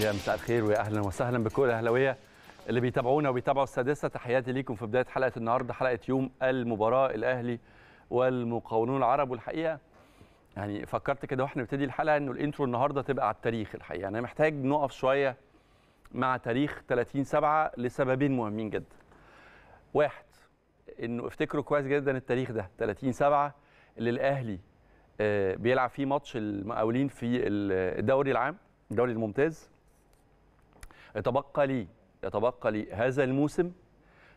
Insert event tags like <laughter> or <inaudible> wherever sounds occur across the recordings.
يا مساء الخير ويا اهلا وسهلا بكل الاهلاويه اللي بيتابعونا وبيتابعوا السادسه تحياتي ليكم في بدايه حلقه النهارده حلقه يوم المباراه الاهلي والمقاولون العرب والحقيقه يعني فكرت كده واحنا بنبتدي الحلقه انه الانترو النهارده تبقى على التاريخ الحقيقه انا محتاج نقف شويه مع تاريخ 30 7 لسببين مهمين جدا. واحد انه افتكروا كويس جدا التاريخ ده 30 7 اللي الاهلي آه، بيلعب فيه ماتش المقاولين في الدوري العام الدوري الممتاز يتبقى لي يتبقى لي هذا الموسم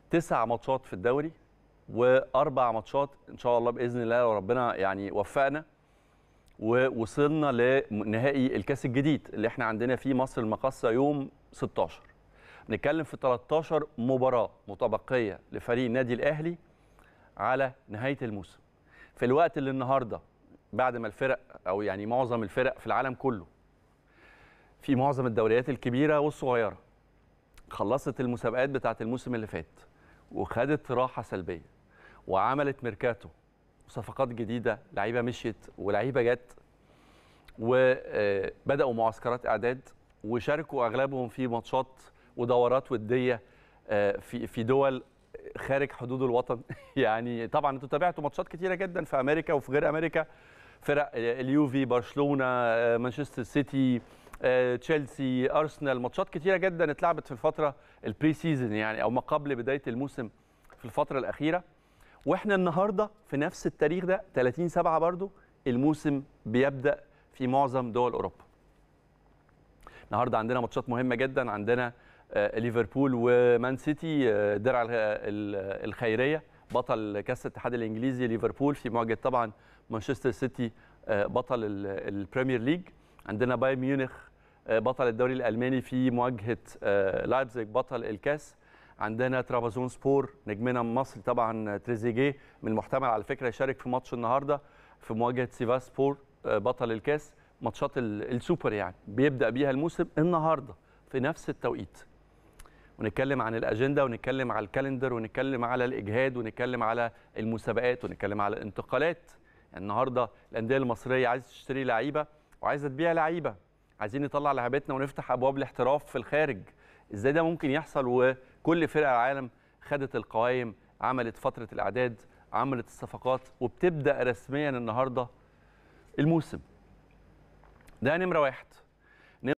تسع ماتشات في الدوري واربع ماتشات ان شاء الله باذن الله لو ربنا يعني وفقنا ووصلنا لنهائي الكاس الجديد اللي احنا عندنا فيه مصر المقصه يوم 16 نتكلم في 13 مباراه متبقيه لفريق النادي الاهلي على نهايه الموسم في الوقت اللي النهارده بعد ما الفرق او يعني معظم الفرق في العالم كله في معظم الدوريات الكبيره والصغيره خلصت المسابقات بتاعه الموسم اللي فات وخدت راحه سلبيه وعملت ميركاتو وصفقات جديده لعيبه مشيت ولعيبه جت وبداوا معسكرات اعداد وشاركوا اغلبهم في ماتشات ودورات وديه آه، في في دول خارج حدود الوطن <laughs> يعني طبعا انتوا تابعتوا ماتشات كتيره جدا في امريكا وفي غير امريكا فرق اليوفي برشلونه آه، مانشستر سيتي آه، تشيلسي ارسنال ماتشات كتيره جدا اتلعبت في الفتره البري سيزون يعني او ما قبل بدايه الموسم في الفتره الاخيره واحنا النهارده في نفس التاريخ ده 30 7 برضو الموسم بيبدا في معظم دول اوروبا النهارده عندنا ماتشات مهمه جدا عندنا آه، ليفربول ومان سيتي آه، درع الخيريه بطل كاس الاتحاد الانجليزي ليفربول في مواجهه طبعا مانشستر سيتي بطل البريمير ليج عندنا بايرن ميونخ آه، بطل الدوري الالماني في مواجهه آه، لايبزيج بطل الكاس عندنا ترابزون سبور نجمنا المصري طبعا آه، تريزيجيه من المحتمل على فكره يشارك في ماتش النهارده في مواجهه سيفاس سبور بطل الكاس ماتشات السوبر يعني بيبدا بيها الموسم النهارده في نفس التوقيت ونتكلم عن الاجنده ونتكلم على الكالندر ونتكلم على الاجهاد ونتكلم على المسابقات ونتكلم على الانتقالات النهارده الانديه المصريه عايزه تشتري لعيبه وعايزه تبيع لعيبه عايزين نطلع لعيبتنا ونفتح ابواب الاحتراف في الخارج ازاي ده ممكن يحصل وكل فرق العالم خدت القوائم عملت فتره الاعداد عملت الصفقات وبتبدا رسميا النهارده الموسم ده نمره واحد